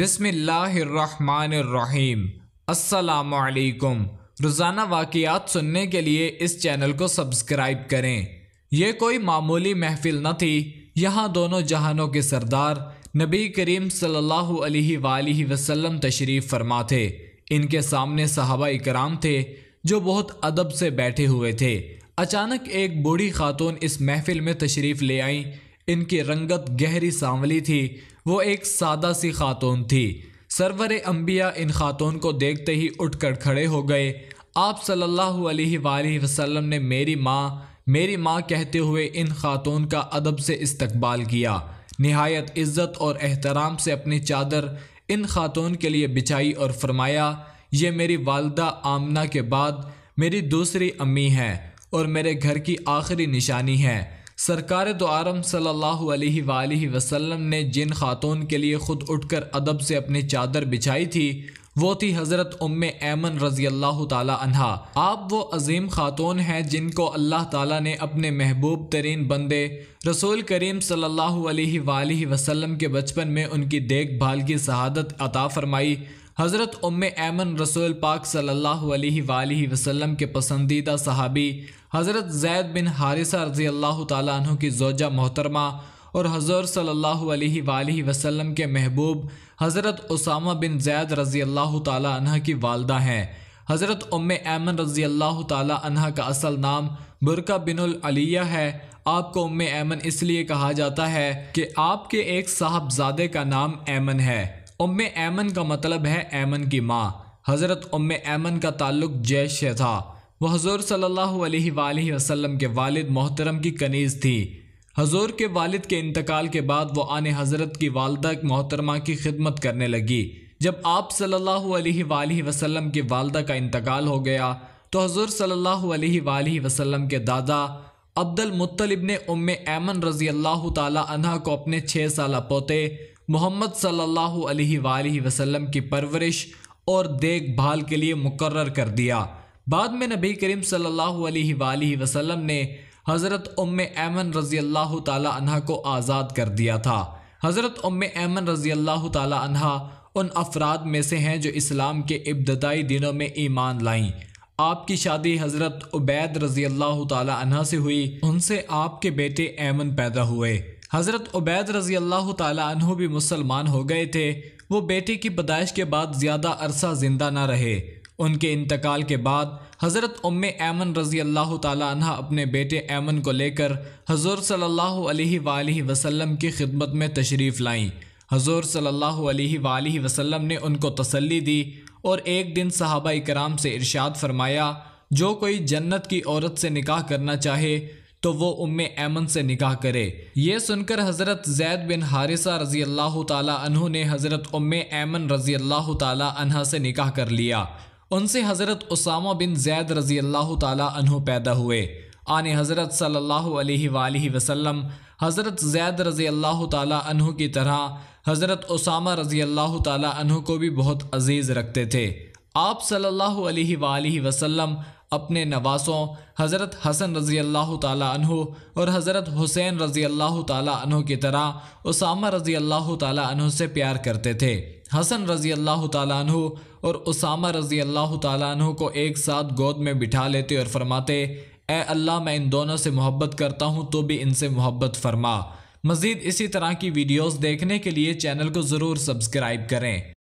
बिसमीम असलकुम रोज़ाना वाक़ात सुनने के लिए इस चैनल को सब्सक्राइब करें यह कोई मामूली महफिल न थी यहाँ दोनों जहानों के सरदार नबी करीम सल्लल्लाहु अलैहि वसल्लम तशरीफ़ फरमा थे इनके सामने सहाबा इकराम थे जो बहुत अदब से बैठे हुए थे अचानक एक बूढ़ी खातून इस महफिल में तशरीफ़ ले आई इनकी रंगत गहरी सांवली थी वो एक सादा सी खातून थी सरवर अम्बिया इन खातून को देखते ही उठकर खड़े हो गए आप सल्लल्लाहु अलैहि वसल्लम ने मेरी माँ मेरी माँ कहते हुए इन खातून का अदब से इस्तकबाल किया नहायत इज़्ज़त और एहतराम से अपनी चादर इन खातून के लिए बिछाई और फरमाया ये मेरी वालदा आमना के बाद मेरी दूसरी अम्मी हैं और मेरे घर की आखिरी निशानी है सरकार तो आरम सल्ला वसल्लम ने जिन खातून के लिए ख़ुद उठकर अदब से अपनी चादर बिछाई थी वो थी हज़रत उम ऐमन रज़ी अल्लाह तहा आप वो अजीम खातून हैं जिनको अल्लाह ताली ने अपने महबूब तरीन बंदे रसूल करीम सल्ला अलैहि के बचपन में उनकी देखभाल की शहादत अता फरमाई हज़रत उम्म ऐमन रसूल पाक सल्लल्लाहु अलैहि वसल्लम के पसंदीदा सहाबी हज़रत जैद बिन हारिसा रजी अल्लाह तु की जोजा मोहतरमा और हजूर सल्लल्लाहु अलैहि वसल्लम के महबूब हज़रत उसामा बिन जैद रजी अल्लाह तह की वालदा हैं हज़रत उम ऐमन रजी अल्लाह तह का असल नाम बुरका बिनुल अलिया है आपको उम ऐमन इसलिए कहा जाता है कि आपके एक साहबजादे का नाम ऐमन है उम ऐमन का मतलब है ऐमन की माँ हज़रत उम ऐमन का ताल्लुक जैश से था वह हजूर सल्ला अलैहि के वालिद मोहतरम की कनीज़ थी हजूर के वालिद के इंतकाल के बाद वह आने हज़रत की वालदा मोहतरमा की खिदमत करने लगी जब आप सल्ला वसलम की वालदा का इंतकाल हो गया तो हजूर सल्ला अलैहि के दादा अब्दुल मुत्तलिब ने उम ऐमन रज़ी अल्लाह तला को अपने छः साल पोते मोहम्मद सल्लल्लाहु अलैहि वसल्लम की परवरिश और देखभाल के लिए मुकर कर दिया बाद में नबी करीम सल्लल्लाहु अलैहि वसल्लम ने हज़रत उम एमन रज़ी अल्लाह तह को आज़ाद कर दिया था हज़रत उम एमन रज़ी अल्लाह तह उन अफराद में से हैं जो इस्लाम के इब्तदाई दिनों में ईमान लाईं आपकी शादी हज़रत उबैद रज़ी अल्लाह तह से हुई उनसे आपके बेटे एमन पैदा हुए हज़रत उबैद रज़ी अल्लाह तु भी मुसलमान हो गए थे वो बेटे की पैदाइश के बाद ज़्यादा अरसा ज़िंदा ना रहे उनके इंतकाल के बाद हज़रत उम्म ऐमन रज़ी अल्लाह तह अपने बेटे ऐमन को लेकर हजूर सल्ला वसलम की खिदमत में तशरीफ़ लाईं हजूर सल्ला वसलम ने उनको तसली दी और एक दिन सहाबा कराम से इरशाद फरमाया जो कोई जन्नत की औरत से निकाह करना चाहे तो वो उम्म ऐमन से निकाह करे ये सुनकर हज़रत जैद बिन हारिसा रजी अल्लाह तहु ने हज़रत उम्म ऐमन रजी अल्लाह तह से निकाह कर लिया उनसे हज़रत उसामा बिन जैद रजी अल्लाह तहु पैदा हुए आने हज़रत सल्लल्लाहु वसलम हज़रत जैद रज़ी अल्लाह तहु की तरह हज़रत उसामा रज़ी अल्लाह तहु को भी बहुत अजीज़ रखते थे आप सल्लल्लाहु अलैहि वसल्लम अपने नवासों हज़रत हसन रज़ी अल्लाह तु और हज़रत हुसैन रज़ी अल्लाह तु की तरह उसामा रज़ी अल्लाह तु से प्यार करते थे हसन रज़ी अल्लाह तु और उसामा रज़ी अल्लाह तु को एक साथ गोद में बिठा लेते और फरमाते ए अल्लाह मैं इन दोनों से मोहब्बत करता हूँ तो भी इनसे मोहब्बत फरमा मज़ीद इसी तरह की वीडियोज़ देखने के लिए चैनल को ज़रूर सब्सक्राइब करें